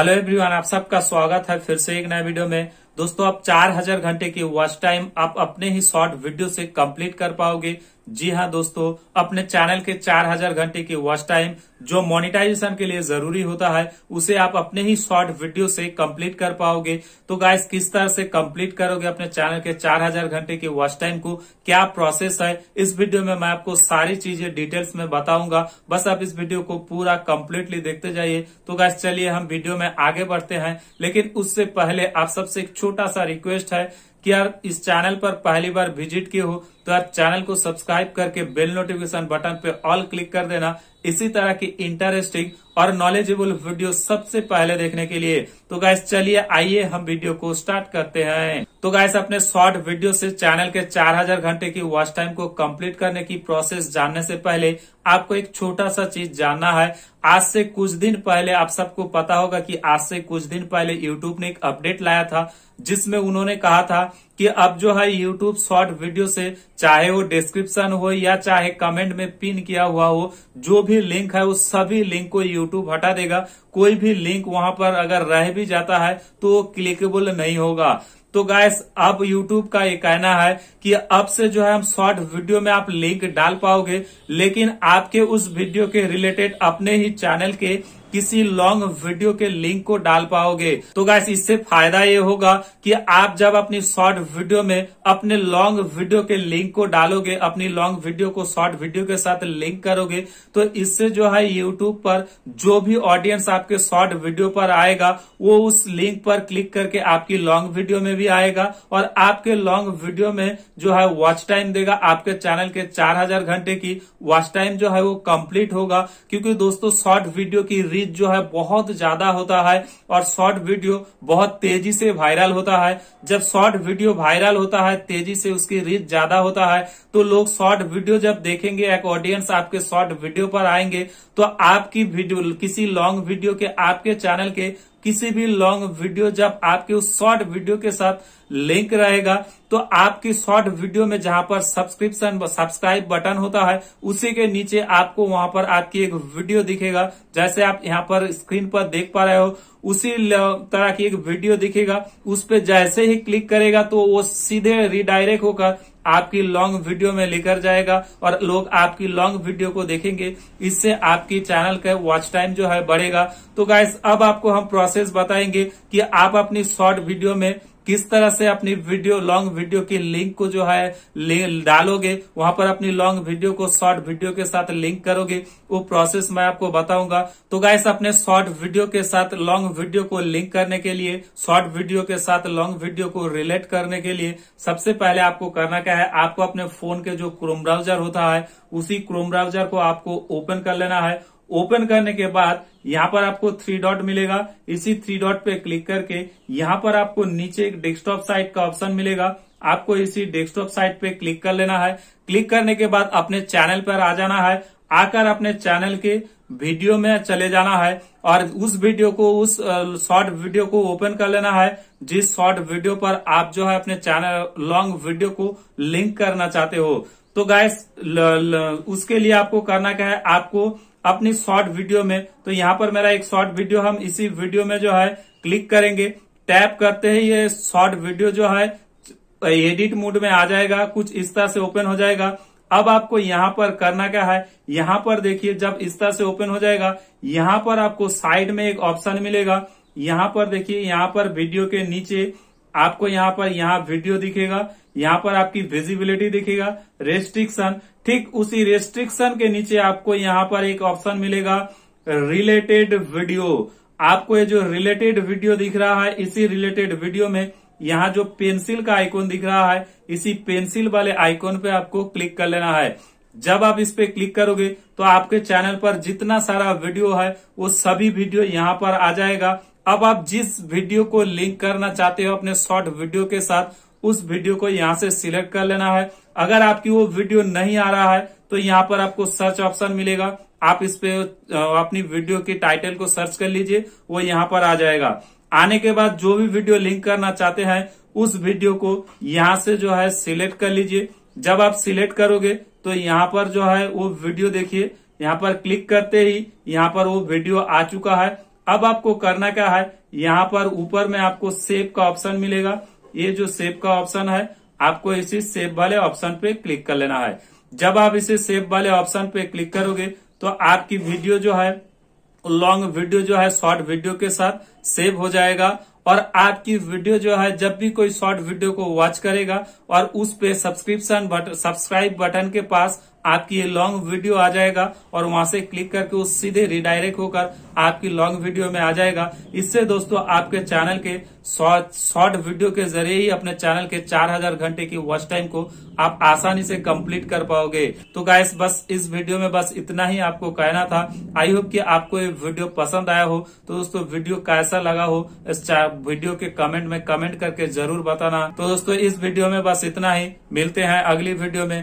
hello everyone आप सबका स्वागत है फिर से एक नए वीडियो में दोस्तों आप 4000 घंटे की वॉच टाइम आप अपने ही शॉर्ट वीडियो से कंप्लीट कर पाओगे जी हाँ दोस्तों अपने चैनल के 4000 घंटे की वॉच टाइम जो मोनेटाइजेशन के लिए जरूरी होता है उसे आप अपने ही शॉर्ट वीडियो से कंप्लीट कर पाओगे तो गाइस किस तरह से कंप्लीट करोगे अपने चैनल के 4000 घंटे की वॉच टाइम को क्या प्रोसेस है इस वीडियो में मैं आपको सारी चीजें डिटेल्स में बताऊंगा बस आप इस वीडियो को पूरा कम्प्लीटली देखते जाइए तो गाइस चलिए हम वीडियो में आगे बढ़ते हैं लेकिन उससे पहले आप सबसे एक छोटा सा रिक्वेस्ट है कि यार इस चैनल पर पहली बार विजिट किए हो तो यार चैनल को सब्सक्राइब करके बेल नोटिफिकेशन बटन पे ऑल क्लिक कर देना इसी तरह की इंटरेस्टिंग और नॉलेजेबल वीडियो सबसे पहले देखने के लिए तो गैस चलिए आइए हम वीडियो को स्टार्ट करते हैं तो गैस अपने शॉर्ट वीडियो से चैनल के 4000 घंटे की वॉच टाइम को कंप्लीट करने की प्रोसेस जानने से पहले आपको एक छोटा सा चीज जानना है आज से कुछ दिन पहले आप सबको पता होगा कि आज से कुछ दिन पहले यूट्यूब ने एक अपडेट लाया था जिसमें उन्होंने कहा था कि अब जो है यूट्यूब शॉर्ट वीडियो से चाहे वो डिस्क्रिप्शन हो या चाहे कमेंट में पिन किया हुआ हो जो भी लिंक है वो सभी लिंक को यूट्यूब हटा देगा कोई भी लिंक वहां पर अगर रह भी जाता है तो वो क्लिकेबल नहीं होगा तो गायस अब YouTube का ये कहना है कि अब से जो है हम शॉर्ट वीडियो में आप लिंक डाल पाओगे लेकिन आपके उस वीडियो के रिलेटेड अपने ही चैनल के किसी लॉन्ग वीडियो के लिंक को डाल पाओगे तो गैस इससे फायदा ये होगा कि आप जब अपनी शॉर्ट वीडियो में अपने लॉन्ग वीडियो के लिंक को डालोगे अपनी लॉन्ग वीडियो को शॉर्ट वीडियो के साथ लिंक करोगे तो इससे जो है यूट्यूब पर जो भी ऑडियंस आपके शॉर्ट वीडियो पर आएगा वो उस लिंक पर क्लिक करके आपकी लॉन्ग वीडियो में भी आएगा और आपके लॉन्ग वीडियो में जो है वॉच टाइम देगा आपके चैनल के चार घंटे की वॉच टाइम जो है वो कम्प्लीट होगा क्योंकि दोस्तों शॉर्ट वीडियो की रीच जो है बहुत ज्यादा होता है और शॉर्ट वीडियो बहुत तेजी से वायरल होता है जब शॉर्ट वीडियो वायरल होता है तेजी से उसकी रीच ज्यादा होता है तो लोग शॉर्ट वीडियो जब देखेंगे एक ऑडियंस आपके शॉर्ट वीडियो पर आएंगे तो आपकी वीडियो किसी लॉन्ग वीडियो के आपके चैनल के किसी भी लॉन्ग वीडियो जब आपके उस शॉर्ट वीडियो के साथ लिंक रहेगा तो आपकी शॉर्ट वीडियो में जहां पर सब्सक्रिप्शन सब्सक्राइब बटन होता है उसी के नीचे आपको वहां पर आपकी एक वीडियो दिखेगा जैसे आप यहां पर स्क्रीन पर देख पा रहे हो उसी तरह की एक वीडियो दिखेगा उस पर जैसे ही क्लिक करेगा तो वो सीधे रिडायरेक्ट होकर आपकी लॉन्ग वीडियो में लेकर जाएगा और लोग आपकी लॉन्ग वीडियो को देखेंगे इससे आपकी चैनल का वॉच टाइम जो है बढ़ेगा तो गाइस अब आपको हम प्रोसेस बताएंगे कि आप अपनी शॉर्ट वीडियो में किस तरह से अपनी वीडियो लॉन्ग वीडियो की लिंक को जो है डालोगे वहां पर अपनी लॉन्ग वीडियो को शॉर्ट वीडियो के साथ लिंक करोगे वो प्रोसेस मैं आपको बताऊंगा तो गाइस अपने शॉर्ट वीडियो के साथ लॉन्ग वीडियो को लिंक करने के लिए शॉर्ट वीडियो के साथ लॉन्ग वीडियो को रिलेट करने के लिए सबसे पहले आपको करना क्या है आपको अपने फोन के जो क्रोम ब्राउजर होता है उसी क्रोम ब्राउजर को आपको ओपन कर लेना है ओपन करने के बाद यहाँ पर आपको थ्री डॉट मिलेगा इसी थ्री डॉट पे क्लिक करके यहाँ पर आपको नीचे एक डेस्कटॉप साइट का ऑप्शन मिलेगा आपको इसी डेस्कटॉप साइट पे क्लिक कर लेना है क्लिक करने के बाद अपने चैनल पर आ जाना है आकर अपने चैनल के वीडियो में चले जाना है और उस वीडियो को उस शॉर्ट वीडियो को ओपन कर लेना है जिस शॉर्ट वीडियो पर आप जो है अपने चैनल लॉन्ग वीडियो को लिंक करना चाहते हो तो गाइस उसके लिए आपको करना क्या है आपको अपनी शॉर्ट वीडियो में तो यहाँ पर मेरा एक शॉर्ट वीडियो हम इसी वीडियो में जो है क्लिक करेंगे टैप करते ही ये शॉर्ट वीडियो जो है एडिट मोड में आ जाएगा कुछ इस तरह से ओपन हो जाएगा अब आपको यहाँ पर करना क्या है यहाँ पर देखिए जब इस तरह से ओपन हो जाएगा यहाँ पर आपको साइड में एक ऑप्शन मिलेगा यहाँ पर देखिए यहाँ पर वीडियो के नीचे आपको यहाँ पर यहाँ वीडियो दिखेगा यहाँ पर आपकी विजिबिलिटी दिखेगा रेस्ट्रिक्शन ठीक उसी रेस्ट्रिक्शन के नीचे आपको यहाँ पर एक ऑप्शन मिलेगा रिलेटेड वीडियो आपको ये जो रिलेटेड वीडियो दिख रहा है इसी रिलेटेड वीडियो में यहाँ जो पेंसिल का आइकॉन दिख रहा है इसी पेंसिल वाले आइकॉन पे आपको क्लिक कर लेना है जब आप इस पे क्लिक करोगे तो आपके चैनल पर जितना सारा वीडियो है वो सभी वीडियो यहाँ पर आ जाएगा अब आप जिस वीडियो को लिंक करना चाहते हो अपने शॉर्ट वीडियो के साथ उस वीडियो को यहाँ से सिलेक्ट कर लेना है अगर आपकी वो वीडियो नहीं आ रहा है तो यहाँ पर आपको सर्च ऑप्शन मिलेगा आप इस पे अपनी वीडियो की टाइटल को सर्च कर लीजिए वो यहाँ पर आ जाएगा आने के बाद जो भी वीडियो लिंक करना चाहते हैं उस वीडियो को यहाँ से जो है सिलेक्ट कर लीजिए जब आप सिलेक्ट करोगे तो यहाँ पर जो है वो वीडियो देखिए यहाँ पर क्लिक करते ही यहाँ पर वो वीडियो आ चुका है अब आपको करना क्या है यहाँ पर ऊपर में आपको सेव का ऑप्शन मिलेगा ये जो सेव का ऑप्शन है आपको इसी सेव वाले ऑप्शन पे क्लिक कर लेना है जब आप इसे सेव वाले ऑप्शन पे क्लिक करोगे तो आपकी वीडियो जो है लॉन्ग वीडियो जो है शॉर्ट वीडियो के साथ सेव हो जाएगा और आपकी वीडियो जो है जब भी कोई शॉर्ट वीडियो को वॉच करेगा और उस पे सब्सक्रिप्शन बटन सब्सक्राइब बटन के पास आपकी ये लॉन्ग वीडियो आ जाएगा और वहां से क्लिक करके वो सीधे रिडायरेक्ट होकर आपकी लॉन्ग वीडियो में आ जाएगा इससे दोस्तों आपके चैनल के शॉर्ट वीडियो के जरिए ही अपने चैनल के 4000 घंटे की वॉच टाइम को आप आसानी से कंप्लीट कर पाओगे तो गाइस बस इस वीडियो में बस इतना ही आपको कहना था आई होप की आपको ये वीडियो पसंद आया हो तो दोस्तों वीडियो कैसा लगा हो इस वीडियो के कमेंट में कमेंट करके जरूर बताना तो दोस्तों इस वीडियो में बस इतना ही मिलते हैं अगली वीडियो में